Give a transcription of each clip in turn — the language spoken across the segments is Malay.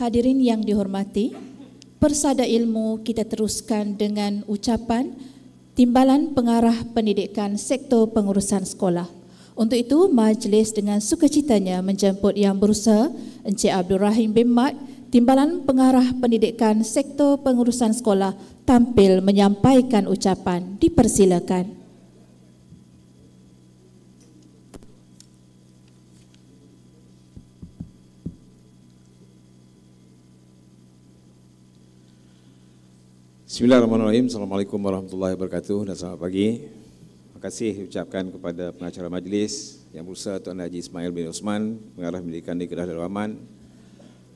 Hadirin yang dihormati, persada ilmu kita teruskan dengan ucapan timbalan pengarah pendidikan sektor pengurusan sekolah. Untuk itu, majlis dengan sukacitanya menjemput yang berusaha Encik Abdul Rahim bin Mat, Timbalan Pengarah Pendidikan Sektor Pengurusan Sekolah tampil menyampaikan ucapan. Dipersilakan. Bismillahirrahmanirrahim. Assalamualaikum warahmatullahi wabarakatuh dan selamat pagi. Terima kasih ucapkan kepada pengacara majlis yang berusaha Tuan Haji Ismail bin Osman pengarah pendidikan di Kedah Darul Aman.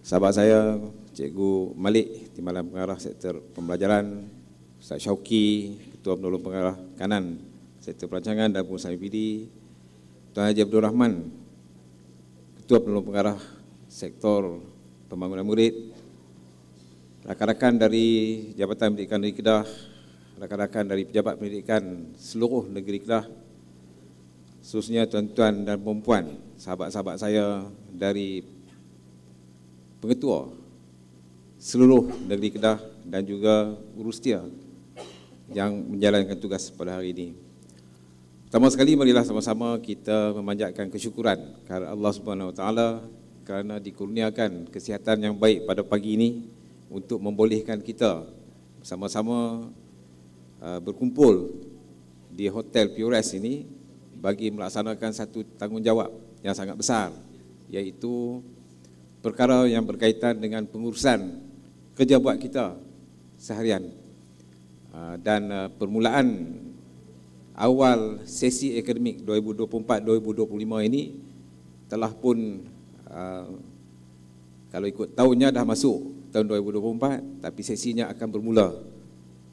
Sahabat saya, Cikgu Malik, Timbalan Pengarah Sektor Pembelajaran, Ustaz Syauki, Ketua Penolong Pengarah Kanan Sektor Perancangan dan Pengurusan IPD, Tuan Haji Abdul Rahman, Ketua Penolong Pengarah Sektor Pembangunan Murid rakan-rakan dari Jabatan Pendidikan Negeri Kedah, rakan-rakan dari Pejabat Pendidikan seluruh negeri Kedah, khususnya tuan-tuan dan perempuan, sahabat-sahabat saya dari pengetua seluruh negeri Kedah dan juga urus Urustia yang menjalankan tugas pada hari ini. Pertama sekali marilah sama-sama kita memanjatkan kesyukuran kepada Allah Subhanahu Wa Taala kerana dikurniakan kesihatan yang baik pada pagi ini untuk membolehkan kita sama-sama uh, berkumpul di Hotel Pures ini bagi melaksanakan satu tanggungjawab yang sangat besar iaitu perkara yang berkaitan dengan pengurusan kerja buat kita seharian uh, dan uh, permulaan awal sesi akademik 2024-2025 ini telah pun kalau ikut tahunnya dah masuk tahun 2024 tapi sesinya akan bermula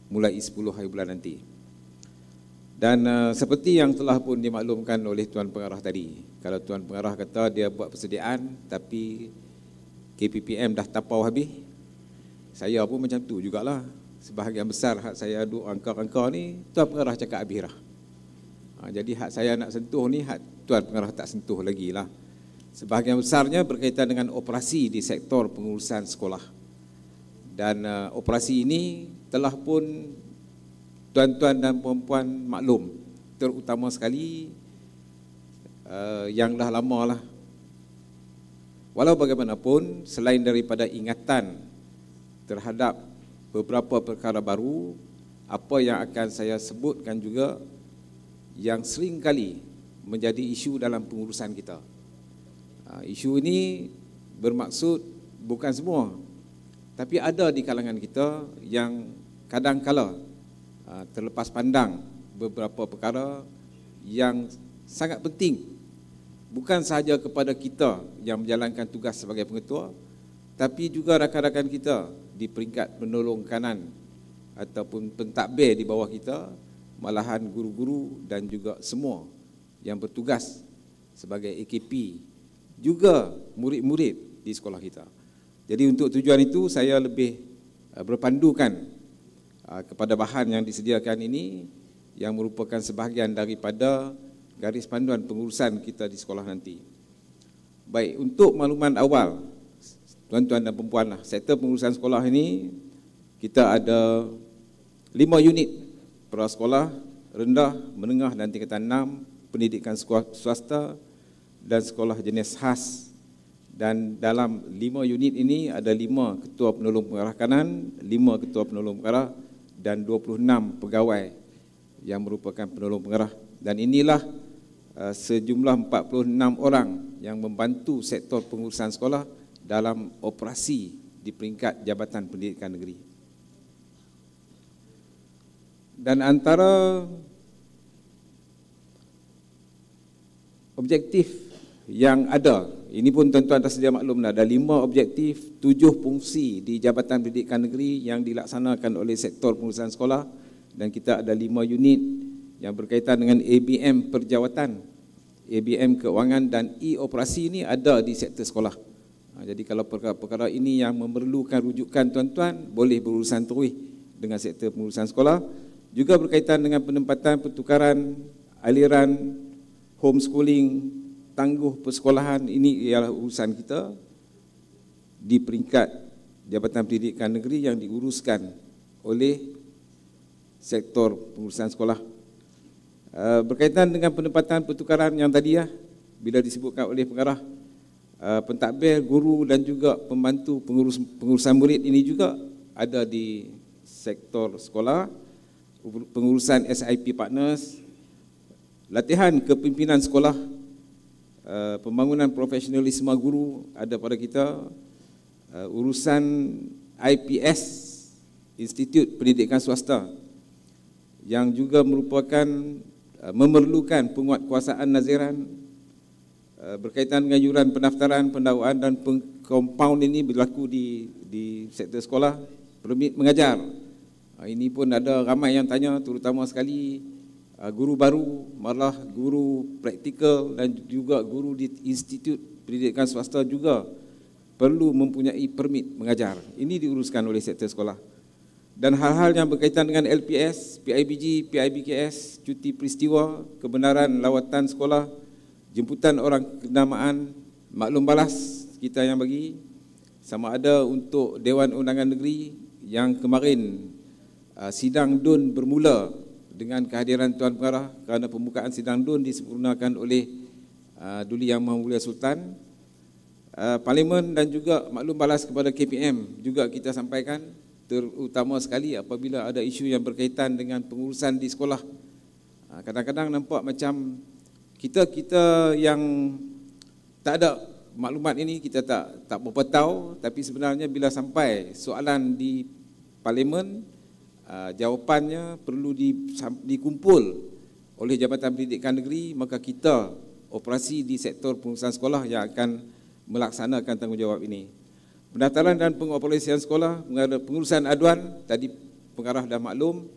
mulai 10 hari bulan nanti. Dan uh, seperti yang telah pun dimaklumkan oleh tuan pengarah tadi, kalau tuan pengarah kata dia buat persediaan tapi KPPM dah tapau habis, saya pun macam tu jugalah. Sebahagian besar hak saya duk angka-angka ni tuan pengarah cakap habis dah. Ha, jadi hak saya nak sentuh ni hak tuan pengarah tak sentuh lagi lah. Sebahagian besarnya berkaitan dengan operasi di sektor pengurusan sekolah dan uh, operasi ini telah pun tuan-tuan dan puan-puan maklum terutama sekali uh, yang dah lama lah walau bagaimanapun selain daripada ingatan terhadap beberapa perkara baru apa yang akan saya sebutkan juga yang sering kali menjadi isu dalam pengurusan kita. Uh, isu ini bermaksud bukan semua tapi ada di kalangan kita yang kadang kadangkala ah, terlepas pandang beberapa perkara yang sangat penting bukan sahaja kepada kita yang menjalankan tugas sebagai pengetua tapi juga rakan-rakan kita di peringkat penolong kanan ataupun pentadbir di bawah kita malahan guru-guru dan juga semua yang bertugas sebagai AKP juga murid-murid di sekolah kita. Jadi untuk tujuan itu saya lebih uh, berpandukan uh, kepada bahan yang disediakan ini yang merupakan sebahagian daripada garis panduan pengurusan kita di sekolah nanti. Baik, untuk makluman awal, tuan-tuan dan perempuan, lah, sektor pengurusan sekolah ini, kita ada lima unit prasekolah rendah, menengah dan tingkatan enam, pendidikan swasta dan sekolah jenis khas dan dalam lima unit ini ada lima ketua penolong pengarah kanan, lima ketua penolong pengarah dan 26 pegawai yang merupakan penolong pengarah dan inilah uh, sejumlah 46 orang yang membantu sektor pengurusan sekolah dalam operasi di peringkat Jabatan Pendidikan Negeri. Dan antara objektif yang ada ini pun tuan-tuan dah maklum lah, ada lima objektif, tujuh fungsi di Jabatan Pendidikan Negeri yang dilaksanakan oleh sektor pengurusan sekolah dan kita ada lima unit yang berkaitan dengan ABM perjawatan, ABM keuangan dan e-operasi ini ada di sektor sekolah. Ha, jadi kalau perkara-perkara ini yang memerlukan rujukan tuan-tuan boleh berurusan terus dengan sektor pengurusan sekolah juga berkaitan dengan penempatan pertukaran aliran homeschooling tangguh persekolahan ini ialah urusan kita di peringkat Jabatan Pendidikan Negeri yang diuruskan oleh sektor pengurusan sekolah. Eh, berkaitan dengan penempatan pertukaran yang tadi ya, bila disebutkan oleh pengarah eh, pentadbir guru dan juga pembantu pengurus, pengurusan murid ini juga ada di sektor sekolah, pengurusan SIP partners, latihan kepimpinan sekolah Eh, pembangunan profesionalisme guru ada pada kita uh, urusan IPS Institut Pendidikan Swasta yang juga merupakan uh, memerlukan penguatkuasaan naziran uh, berkaitan dengan yuran pendaftaran pendawaan dan compound ini berlaku di di sektor sekolah permit mengajar uh, ini pun ada ramai yang tanya terutama sekali Ah, guru baru, malah guru praktikal dan juga guru di institut pendidikan swasta juga perlu mempunyai permit mengajar. Ini diuruskan oleh sektor sekolah. Dan hal-hal yang berkaitan dengan LPS, PIBG, PIBKS, cuti peristiwa, kebenaran lawatan sekolah, jemputan orang kenamaan, maklum balas kita yang bagi, sama ada untuk Dewan Undangan Negeri yang kemarin ah, sidang DUN bermula dengan kehadiran Tuan Pengarah kerana pembukaan sidang DUN disempurnakan oleh uh, Duli Yang Maha Mulia Sultan. Uh, Parlimen dan juga maklum balas kepada KPM juga kita sampaikan terutama sekali apabila ada isu yang berkaitan dengan pengurusan di sekolah. Uh, kadang-kadang nampak macam kita-kita yang tak ada maklumat ini kita tak tak berapa tahu tapi sebenarnya bila sampai soalan di parlimen Ah, jawapannya perlu di, dikumpul oleh Jabatan Pendidikan Negeri maka kita operasi di sektor pengurusan sekolah yang akan melaksanakan tanggungjawab ini. Pendaftaran dan pengoperasian sekolah, pengurusan aduan tadi pengarah dah maklum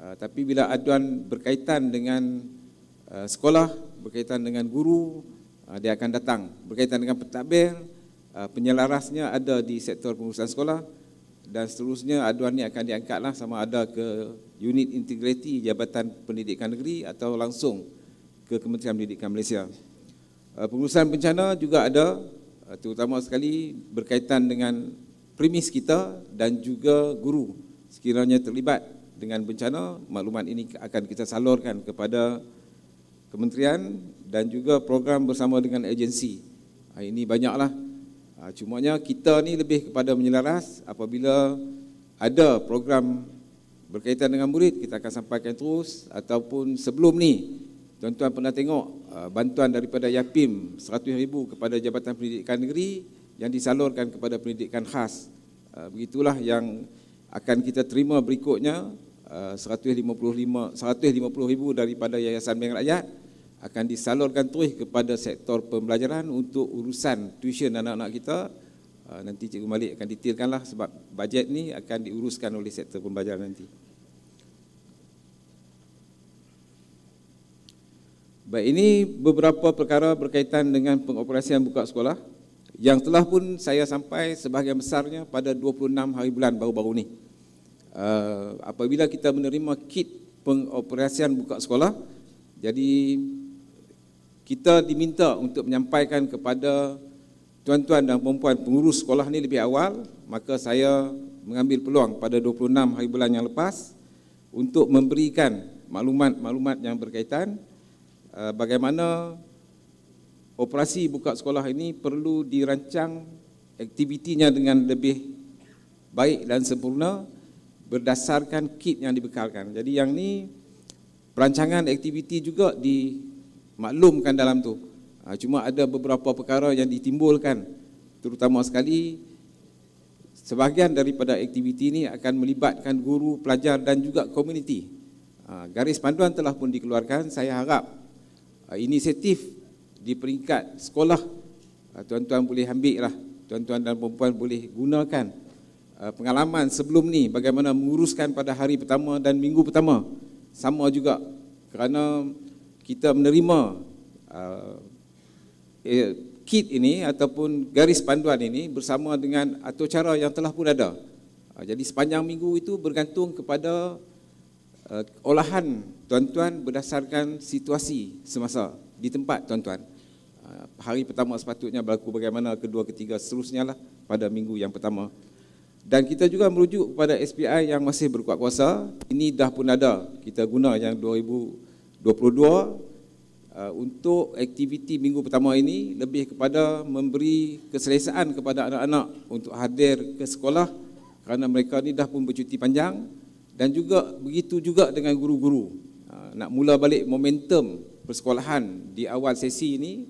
ah, tapi bila aduan berkaitan dengan ah, sekolah, berkaitan dengan guru dia akan datang. Berkaitan dengan pentadbir, penyelarasnya ada di sektor pengurusan sekolah dan seterusnya aduan ini akan diangkatlah sama ada ke unit integriti Jabatan Pendidikan Negeri atau langsung ke Kementerian Pendidikan Malaysia. Eh, pengurusan bencana juga ada eh, terutama sekali berkaitan dengan premis kita dan juga guru sekiranya terlibat dengan bencana maklumat ini akan kita salurkan kepada kementerian dan juga program bersama dengan agensi. Eh, ini banyaklah Ha, cumanya kita ni lebih kepada menyelaras apabila ada program berkaitan dengan murid kita akan sampaikan terus ataupun sebelum ni tuan-tuan pernah tengok uh, bantuan daripada YAPIM 100,000 kepada Jabatan Pendidikan Negeri yang disalurkan kepada pendidikan khas. Uh, begitulah yang akan kita terima berikutnya uh, 155 150,000 daripada Yayasan Bank Rakyat akan disalurkan terus kepada sektor pembelajaran untuk urusan tuition anak-anak kita. Ah, nanti Cikgu Malik akan detailkanlah sebab bajet ni akan diuruskan oleh sektor pembelajaran nanti. Baik, ini beberapa perkara berkaitan dengan pengoperasian buka sekolah yang telah pun saya sampai sebahagian besarnya pada 26 hari bulan baru-baru ni. Ah, apabila kita menerima kit pengoperasian buka sekolah, jadi kita diminta untuk menyampaikan kepada tuan-tuan dan puan-puan pengurus sekolah ni lebih awal, maka saya mengambil peluang pada 26 hari bulan yang lepas untuk memberikan maklumat-maklumat yang berkaitan eh, bagaimana operasi buka sekolah ini perlu dirancang aktivitinya dengan lebih baik dan sempurna berdasarkan kit yang dibekalkan. Jadi yang ni perancangan aktiviti juga di maklumkan dalam tu. Ha, cuma ada beberapa perkara yang ditimbulkan terutama sekali sebahagian daripada aktiviti ini akan melibatkan guru, pelajar dan juga komuniti. Ha, garis panduan telah pun dikeluarkan. Saya harap ha, inisiatif di peringkat sekolah tuan-tuan boleh ambil lah. Tuan-tuan dan perempuan boleh gunakan pengalaman sebelum ni bagaimana menguruskan pada hari pertama dan minggu pertama. Sama juga kerana kita menerima uh, eh, kit ini ataupun garis panduan ini bersama dengan atau cara yang telah pun ada. Uh, jadi sepanjang minggu itu bergantung kepada uh, olahan tuan-tuan berdasarkan situasi semasa di tempat tuan-tuan. Uh, hari pertama sepatutnya berlaku bagaimana, kedua, ketiga, seterusnya lah pada minggu yang pertama. Dan kita juga merujuk kepada SPI yang masih berkuat kuasa. Ini dah pun ada. Kita guna yang Uh, untuk aktiviti minggu pertama ini lebih kepada memberi keselesaan kepada anak-anak untuk hadir ke sekolah kerana mereka ni dah pun bercuti panjang dan juga begitu juga dengan guru-guru uh, nak mula balik momentum persekolahan di awal sesi ini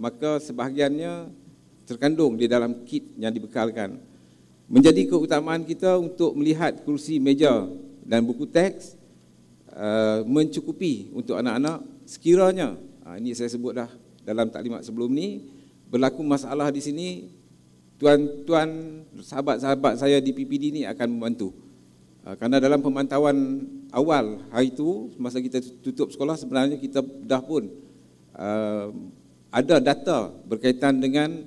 maka sebahagiannya terkandung di dalam kit yang dibekalkan menjadi keutamaan kita untuk melihat kursi meja dan buku teks Eh, mencukupi untuk anak-anak sekiranya uh, ini saya sebut dah dalam taklimat sebelum ni berlaku masalah di sini tuan-tuan sahabat-sahabat saya di PPD ni akan membantu ha, kerana dalam pemantauan awal hari itu masa kita tutup sekolah sebenarnya kita dah pun uh, ada data berkaitan dengan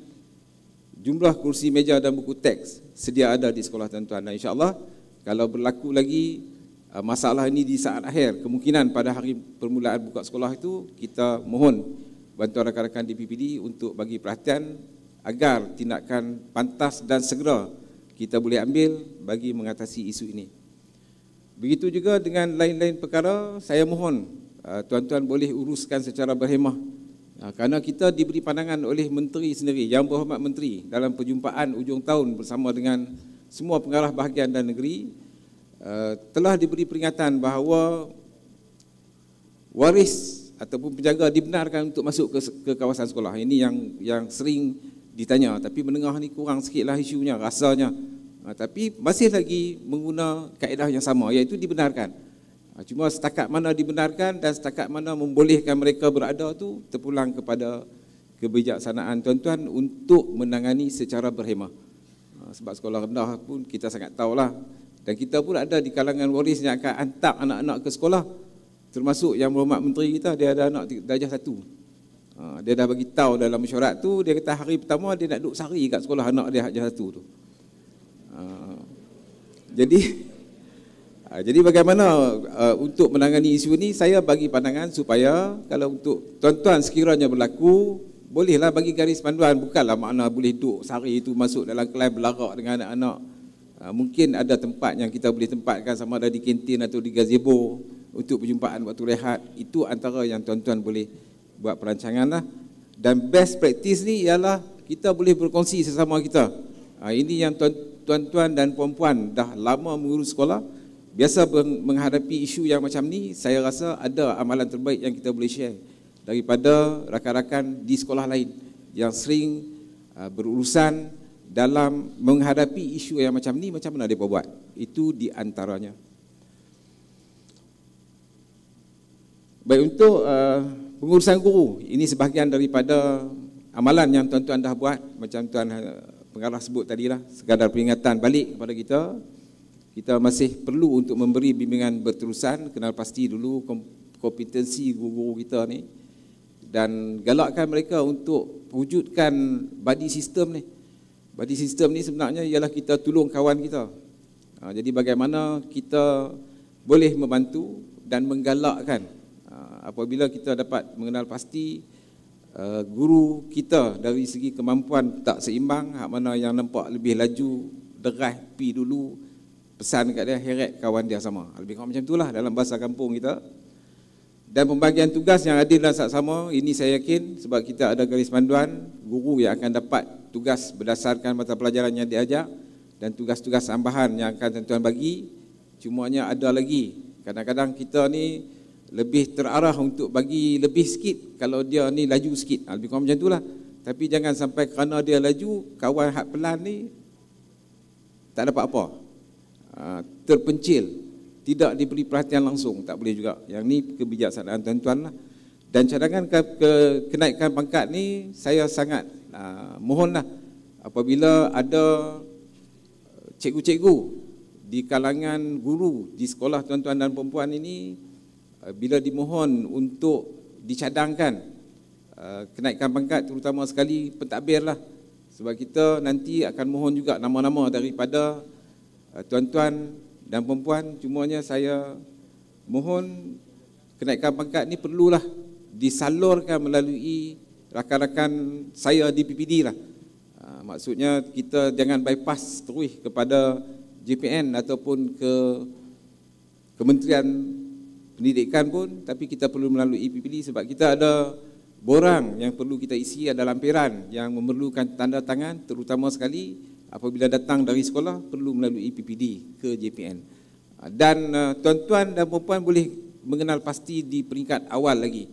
jumlah kursi meja dan buku teks sedia ada di sekolah tuan-tuan dan insyaAllah kalau berlaku lagi Ah, masalah ini di saat akhir kemungkinan pada hari permulaan buka sekolah itu kita mohon bantuan rakan-rakan di PPD untuk bagi perhatian agar tindakan pantas dan segera kita boleh ambil bagi mengatasi isu ini. Begitu juga dengan lain-lain perkara, saya mohon ah, tuan-tuan boleh uruskan secara berhemah ah, kerana kita diberi pandangan oleh menteri sendiri yang berhormat menteri dalam perjumpaan ujung tahun bersama dengan semua pengarah bahagian dan negeri Eh, telah diberi peringatan bahawa waris ataupun penjaga dibenarkan untuk masuk ke, ke kawasan sekolah. Ini yang yang sering ditanya tapi menengah ni kurang sikitlah isunya rasanya. Ha, tapi masih lagi menggunakan kaedah yang sama iaitu dibenarkan. Ha, cuma setakat mana dibenarkan dan setakat mana membolehkan mereka berada tu terpulang kepada kebijaksanaan tuan-tuan untuk menangani secara berhemah. sebab sekolah rendah pun kita sangat tahulah dan kita pun ada di kalangan waris yang akan hantar anak-anak ke sekolah. Termasuk yang berhormat menteri kita, dia ada anak darjah satu. Ha, dia dah bagi tahu dalam mesyuarat tu, dia kata hari pertama dia nak duduk sari kat sekolah anak dia darjah satu tu. Ha, jadi ha, jadi bagaimana untuk menangani isu ni, saya bagi pandangan supaya kalau untuk tuan-tuan sekiranya berlaku, bolehlah bagi garis panduan. Bukanlah makna boleh duduk sari itu masuk dalam kelab berlarak dengan anak-anak. Ah, mungkin ada tempat yang kita boleh tempatkan sama ada di kantin atau di gazebo untuk perjumpaan waktu rehat itu antara yang tuan-tuan boleh buat perancangan lah. dan best practice ni ialah kita boleh berkongsi sesama kita ah, ini yang tuan-tuan dan puan-puan dah lama mengurus sekolah biasa menghadapi isu yang macam ni saya rasa ada amalan terbaik yang kita boleh share daripada rakan-rakan di sekolah lain yang sering ah, berurusan dalam menghadapi isu yang macam ni macam mana dia buat itu di antaranya baik untuk uh, pengurusan guru ini sebahagian daripada amalan yang tuan-tuan dah buat macam tuan eh, pengarah sebut tadi lah sekadar peringatan balik kepada kita kita masih perlu untuk memberi bimbingan berterusan kenal pasti dulu kompetensi guru-guru kita ni dan galakkan mereka untuk wujudkan body system ni Buddy sistem ni sebenarnya ialah kita tolong kawan kita. Ha, jadi bagaimana kita boleh membantu dan menggalakkan ha, apabila kita dapat mengenal pasti ha, guru kita dari segi kemampuan tak seimbang, hak mana yang nampak lebih laju, derah pi dulu, pesan kat dia heret kawan dia sama. Lebih kurang macam itulah dalam bahasa kampung kita dan pembagian tugas yang adil dan saksama ini saya yakin sebab kita ada garis panduan guru yang akan dapat tugas berdasarkan mata pelajaran yang diajar dan tugas-tugas tambahan yang akan tuan-tuan bagi cumanya ada lagi kadang-kadang kita ni lebih terarah untuk bagi lebih sikit kalau dia ni laju sikit ha, lebih kurang macam lah tapi jangan sampai kerana dia laju kawan hak pelan ni tak dapat apa ha, terpencil tidak diberi perhatian langsung tak boleh juga yang ni kebijaksanaan tuan-tuan lah. dan cadangan ke, ke, kenaikan pangkat ni saya sangat uh, mohonlah apabila ada eh, cikgu-cikgu di kalangan guru di sekolah tuan-tuan dan perempuan ini uh, bila dimohon untuk dicadangkan uh, kenaikan pangkat terutama sekali pentadbirlah sebab kita nanti akan mohon juga nama-nama daripada tuan-tuan dan perempuan cumanya saya mohon kenaikan pangkat ni perlulah disalurkan melalui rakan-rakan saya di PPD lah. Ah, maksudnya kita jangan bypass terus kepada JPN ataupun ke Kementerian Pendidikan pun tapi kita perlu melalui PPD sebab kita ada borang yang perlu kita isi ada lampiran yang memerlukan tanda tangan terutama sekali apabila datang dari sekolah perlu melalui PPD ke JPN. Ah, dan ah, tuan-tuan dan puan-puan boleh mengenal pasti di peringkat awal lagi.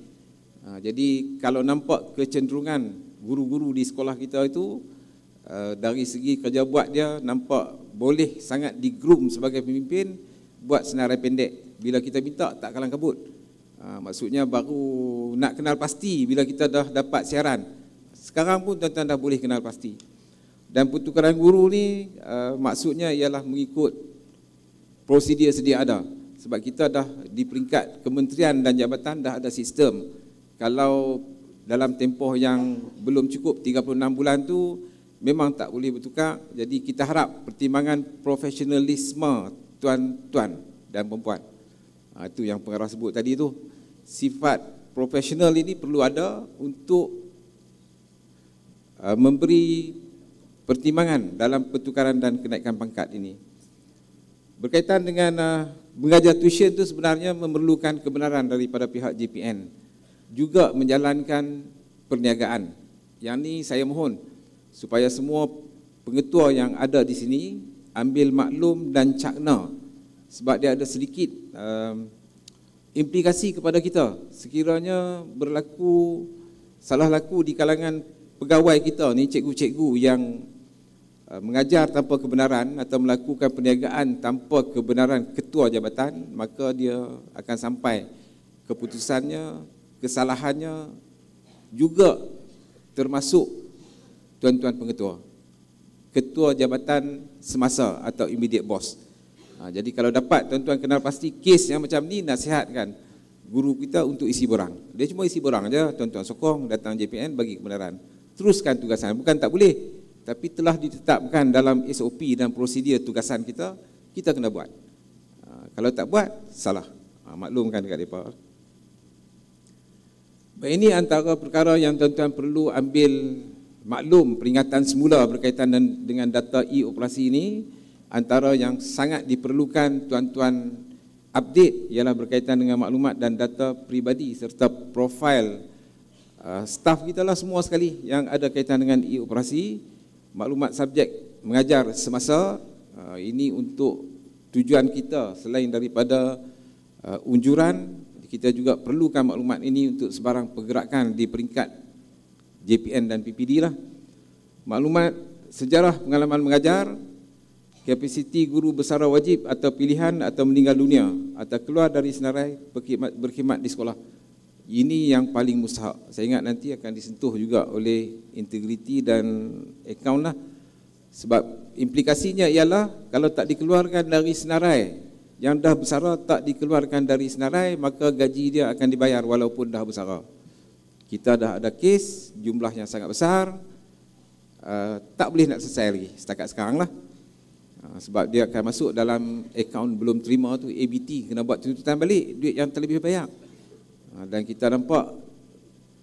Ah, jadi kalau nampak kecenderungan guru-guru di sekolah kita itu dari segi kerja buat dia nampak boleh sangat digroom sebagai pemimpin buat senarai pendek bila kita minta tak kalang kabut. maksudnya baru nak kenal pasti bila kita dah dapat siaran. Sekarang pun tuan-tuan dah boleh kenal pasti. Dan pertukaran guru ni uh, maksudnya ialah mengikut prosedur sedia ada. Sebab kita dah di peringkat kementerian dan jabatan dah ada sistem. Kalau dalam tempoh yang belum cukup 36 bulan tu memang tak boleh bertukar. Jadi kita harap pertimbangan profesionalisme tuan-tuan dan perempuan. Ha, itu yang pengarah sebut tadi tu. Sifat profesional ini perlu ada untuk uh, memberi pertimbangan dalam pertukaran dan kenaikan pangkat ini. Berkaitan dengan uh, mengajar tuition itu sebenarnya memerlukan kebenaran daripada pihak JPN juga menjalankan perniagaan. Yang ini saya mohon supaya semua pengetua yang ada di sini ambil maklum dan cakna sebab dia ada sedikit um, implikasi kepada kita sekiranya berlaku salah laku di kalangan pegawai kita ni cikgu-cikgu yang Uh, mengajar tanpa kebenaran atau melakukan perniagaan tanpa kebenaran ketua jabatan, maka dia akan sampai keputusannya, kesalahannya juga termasuk tuan-tuan pengetua. Ketua jabatan semasa atau immediate boss. Ha, jadi kalau dapat tuan-tuan kenal pasti kes yang macam ni nasihatkan guru kita untuk isi borang. Dia cuma isi borang aja, tuan-tuan sokong, datang JPN bagi kebenaran. Teruskan tugasan, bukan tak boleh, tapi telah ditetapkan dalam SOP dan prosedur tugasan kita kita kena buat ha, kalau tak buat salah ha, maklumkan dekat depa Baik, ini antara perkara yang tuan-tuan perlu ambil maklum peringatan semula berkaitan dengan data e-operasi ini antara yang sangat diperlukan tuan-tuan update ialah berkaitan dengan maklumat dan data peribadi serta profil uh, staff kita lah semua sekali yang ada kaitan dengan e-operasi maklumat subjek mengajar semasa uh, ini untuk tujuan kita selain daripada uh, unjuran kita juga perlukan maklumat ini untuk sebarang pergerakan di peringkat JPN dan PPD lah maklumat sejarah pengalaman mengajar kapasiti guru bersara wajib atau pilihan atau meninggal dunia atau keluar dari senarai berkhidmat, di sekolah ini yang paling mustahak saya ingat nanti akan disentuh juga oleh integriti dan akaun lah sebab implikasinya ialah kalau tak dikeluarkan dari senarai yang dah bersara tak dikeluarkan dari senarai maka gaji dia akan dibayar walaupun dah bersara kita dah ada kes jumlah yang sangat besar uh, tak boleh nak selesai lagi setakat sekarang lah uh, sebab dia akan masuk dalam akaun belum terima tu ABT kena buat tuntutan balik duit yang terlebih banyak uh, dan kita nampak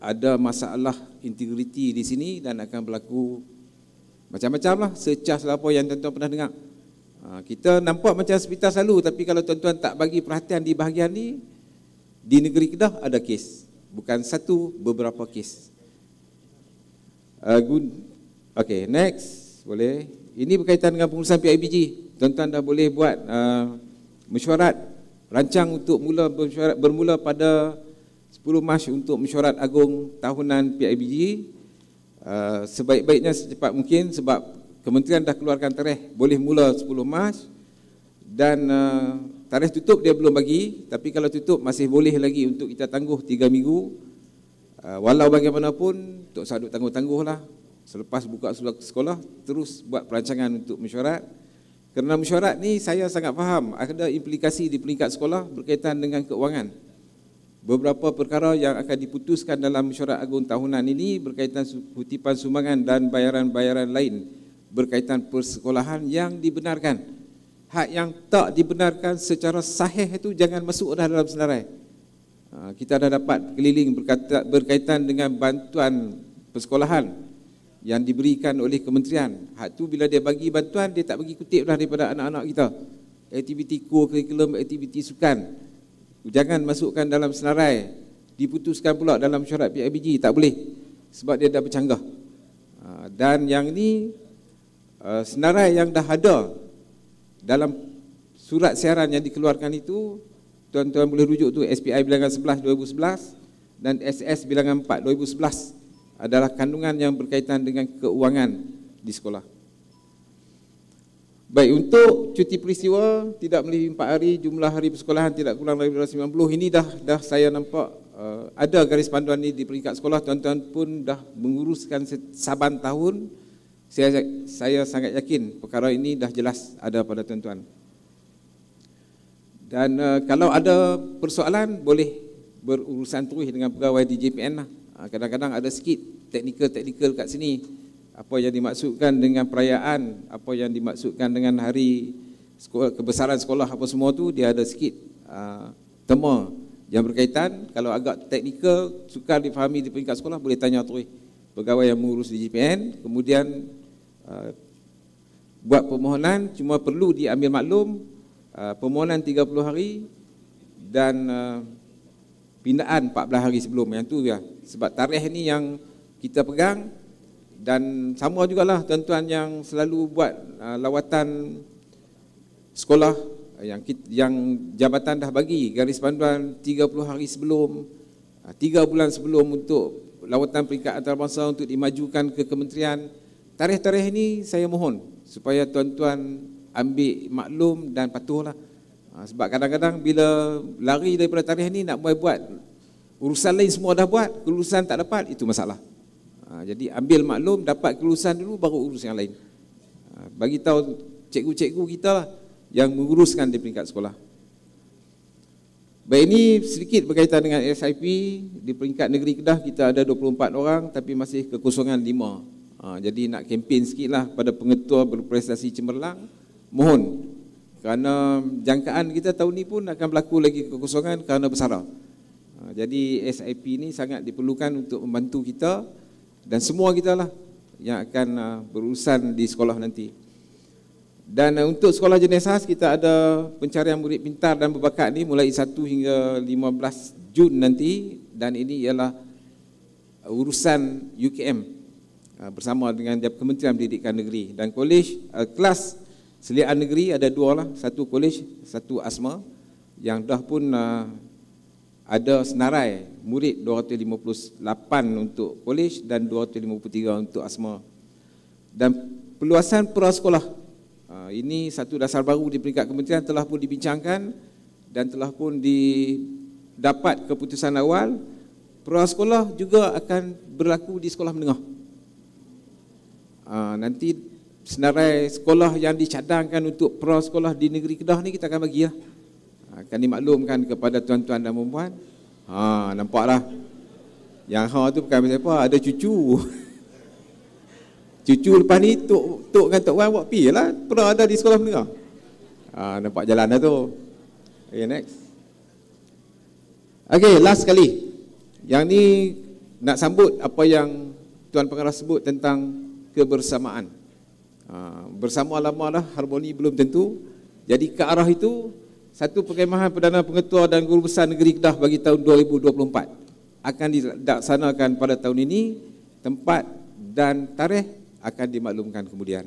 ada masalah integriti di sini dan akan berlaku macam-macam lah, secas lah yang tuan-tuan pernah dengar. Ha, kita nampak macam sepintas selalu. tapi kalau tuan-tuan tak bagi perhatian di bahagian ni, di negeri Kedah ada kes. Bukan satu, beberapa kes. Uh, okay, next. Boleh. Ini berkaitan dengan pengurusan PIBG. Tuan-tuan dah boleh buat uh, mesyuarat. Rancang untuk mula bermula pada 10 Mac untuk mesyuarat agung tahunan PIBG. Eh, sebaik-baiknya secepat mungkin sebab kementerian dah keluarkan tarikh boleh mula 10 Mac dan uh, tarikh tutup dia belum bagi tapi kalau tutup masih boleh lagi untuk kita tangguh 3 minggu uh, walau bagaimanapun Tok Sadu tangguh-tangguh lah selepas buka sekolah terus buat perancangan untuk mesyuarat kerana mesyuarat ni saya sangat faham ada implikasi di peringkat sekolah berkaitan dengan keuangan Beberapa perkara yang akan diputuskan dalam mesyuarat agung tahunan ini berkaitan kutipan sumbangan dan bayaran-bayaran lain berkaitan persekolahan yang dibenarkan. Hak yang tak dibenarkan secara sahih itu jangan masuk dah dalam senarai. Ha, kita dah dapat keliling berkata, berkaitan dengan bantuan persekolahan yang diberikan oleh kementerian. Hak tu bila dia bagi bantuan, dia tak bagi kutip dah daripada anak-anak kita. Aktiviti kurikulum, aktiviti sukan. Jangan masukkan dalam senarai Diputuskan pula dalam syarat PIBG Tak boleh Sebab dia dah bercanggah ah, Dan yang ni ah, Senarai yang dah ada Dalam surat siaran yang dikeluarkan itu Tuan-tuan boleh rujuk tu SPI bilangan 11 2011 Dan SS bilangan 4 2011 Adalah kandungan yang berkaitan dengan keuangan di sekolah Baik, untuk cuti peristiwa tidak melebihi 4 hari, jumlah hari persekolahan tidak kurang daripada 90. Ini dah dah saya nampak uh, ada garis panduan ini di peringkat sekolah. Tuan-tuan pun dah menguruskan saban tahun. Saya saya sangat yakin perkara ini dah jelas ada pada tuan-tuan. Dan uh, kalau ada persoalan boleh berurusan terus dengan pegawai di JPN lah. Ah, kadang-kadang ada sikit teknikal-teknikal kat sini apa yang dimaksudkan dengan perayaan, apa yang dimaksudkan dengan hari sekolah, kebesaran sekolah apa semua tu dia ada sikit uh, tema yang berkaitan kalau agak teknikal sukar difahami di peringkat sekolah boleh tanya terus pegawai yang mengurus di JPN. kemudian uh, buat permohonan cuma perlu diambil maklum uh, permohonan 30 hari dan uh, pindaan 14 hari sebelum yang tu ya sebab tarikh ni yang kita pegang dan sama jugalah tuan-tuan yang selalu buat uh, lawatan sekolah uh, yang yang jabatan dah bagi garis panduan 30 hari sebelum uh, 3 bulan sebelum untuk lawatan peringkat antarabangsa untuk dimajukan ke kementerian tarikh-tarikh ini saya mohon supaya tuan-tuan ambil maklum dan patuhlah uh, sebab kadang-kadang bila lari daripada tarikh ni nak buat-buat urusan lain semua dah buat kelulusan tak dapat itu masalah Ha, jadi ambil maklum dapat kelulusan dulu baru urus yang lain ha, bagi tahu cikgu-cikgu kita lah yang menguruskan di peringkat sekolah Baik ini sedikit berkaitan dengan SIP di peringkat negeri Kedah kita ada 24 orang tapi masih kekosongan 5. Ha, jadi nak kempen lah pada pengetua berprestasi cemerlang mohon kerana jangkaan kita tahun ni pun akan berlaku lagi kekosongan kerana bersara. Ha, jadi SIP ini sangat diperlukan untuk membantu kita dan semua kita lah yang akan uh, berurusan di sekolah nanti. Dan uh, untuk sekolah jenis khas kita ada pencarian murid pintar dan berbakat ni mulai 1 hingga 15 Jun nanti dan ini ialah urusan UKM uh, bersama dengan Kementerian Pendidikan Negeri dan kolej kelas seliaan negeri ada dua lah satu kolej satu asma yang dah pun ada senarai murid 258 untuk polis dan 253 untuk asma. Dan peluasan peluang sekolah ha, ini satu dasar baru di peringkat kementerian telah pun dibincangkan dan telah pun didapat keputusan awal peluang sekolah juga akan berlaku di sekolah menengah. Ha, nanti senarai sekolah yang dicadangkan untuk peluang sekolah di negeri Kedah ni kita akan bagi Ya akan dimaklumkan kepada tuan-tuan dan perempuan ha nampaklah yang ha tu bukan siapa ada cucu cucu lepas ni tok tok kan tok wan buat pi lah pernah ada di sekolah menengah ha nampak jalan dah tu okay next okay last sekali yang ni nak sambut apa yang tuan pengarah sebut tentang kebersamaan ha, bersama lama lah harmoni belum tentu jadi ke arah itu satu perkhidmatan Perdana Pengetua dan Guru Besar Negeri Kedah bagi tahun 2024 akan dilaksanakan pada tahun ini tempat dan tarikh akan dimaklumkan kemudian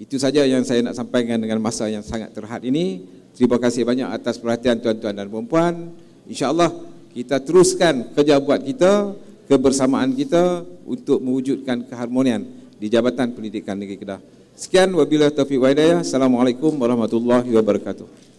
itu saja yang saya nak sampaikan dengan masa yang sangat terhad ini terima kasih banyak atas perhatian tuan-tuan dan puan insyaAllah kita teruskan kerja buat kita kebersamaan kita untuk mewujudkan keharmonian di Jabatan Pendidikan Negeri Kedah. Sekian wabillahi taufiq wa hidayah. Assalamualaikum warahmatullahi wabarakatuh.